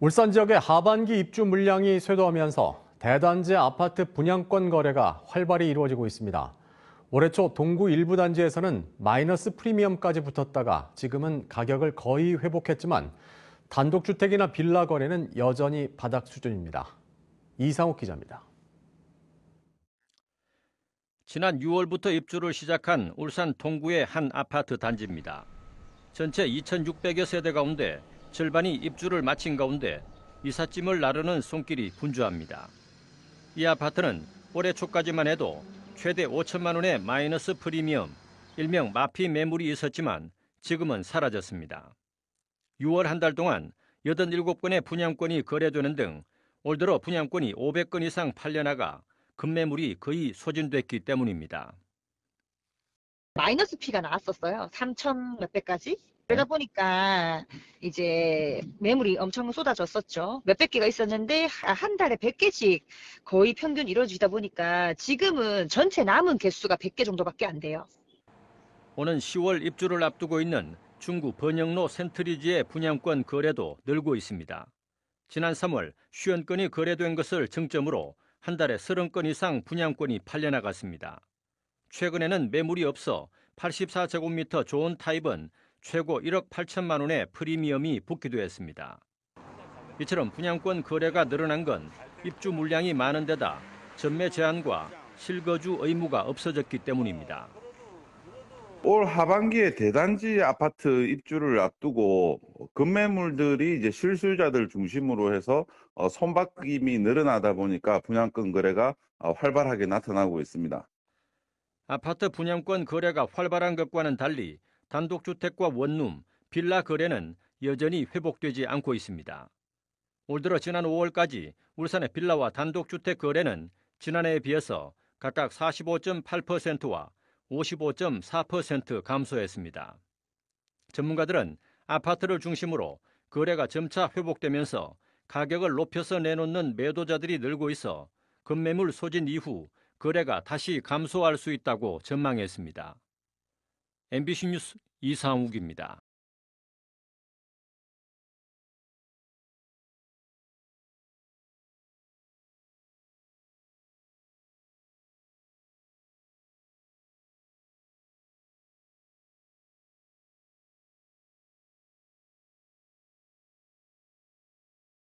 울산 지역의 하반기 입주 물량이 쇄도하면서 대단지 아파트 분양권 거래가 활발히 이루어지고 있습니다. 올해 초 동구 일부 단지에서는 마이너스 프리미엄까지 붙었다가 지금은 가격을 거의 회복했지만 단독주택이나 빌라 거래는 여전히 바닥 수준입니다. 이상욱 기자입니다. 지난 6월부터 입주를 시작한 울산 동구의 한 아파트 단지입니다. 전체 2,600여 세대 가운데 절반이 입주를 마친 가운데 이삿짐을 나르는 손길이 분주합니다. 이 아파트는 올해 초까지만 해도 최대 5천만 원의 마이너스 프리미엄, 일명 마피 매물이 있었지만 지금은 사라졌습니다. 6월 한 달 동안 87건의 분양권이 거래되는 등 올 들어 분양권이 500건 이상 팔려나가 급매물이 거의 소진됐기 때문입니다. 마이너스 피가 나왔었어요. 3천 몇 배까지. 그러다 보니까 이제 매물이 엄청 쏟아졌었죠. 몇백 개가 있었는데 아, 한 달에 1 0 0개씩 거의 평균 이루어지다 보니까 지금은 전체 남은 개수가 1 0 0개 정도밖에 안 돼요. 오는 10월 입주를 앞두고 있는 중구 번영로 센트리지의 분양권 거래도 늘고 있습니다. 지난 3월 50건이 거래된 것을 정점으로한 달에 30건 이상 분양권이 팔려나갔습니다. 최근에는 매물이 없어 84제곱미터 좋은 타입은 최고 1억 8천만 원의 프리미엄이 붙기도 했습니다. 이처럼 분양권 거래가 늘어난 건 입주 물량이 많은 데다 전매 제한과 실거주 의무가 없어졌기 때문입니다. 올 하반기에 대단지 아파트 입주를 앞두고 금매물들이 이제 실수자들 중심으로 해서 어, 손바뀜이 늘어나다 보니까 분양권 거래가 어, 활발하게 나타나고 있습니다. 아파트 분양권 거래가 활발한 것과는 달리 단독주택과 원룸, 빌라 거래는 여전히 회복되지 않고 있습니다. 올 들어 지난 5월까지 울산의 빌라와 단독주택 거래는 지난해에 비해서 각각 45.8%와 55.4% 감소했습니다. 전문가들은 아파트를 중심으로 거래가 점차 회복되면서 가격을 높여서 내놓는 매도자들이 늘고 있어 급매물 소진 이후 거래가 다시 감소할 수 있다고 전망했습니다. MBC 뉴스 이상욱입니다.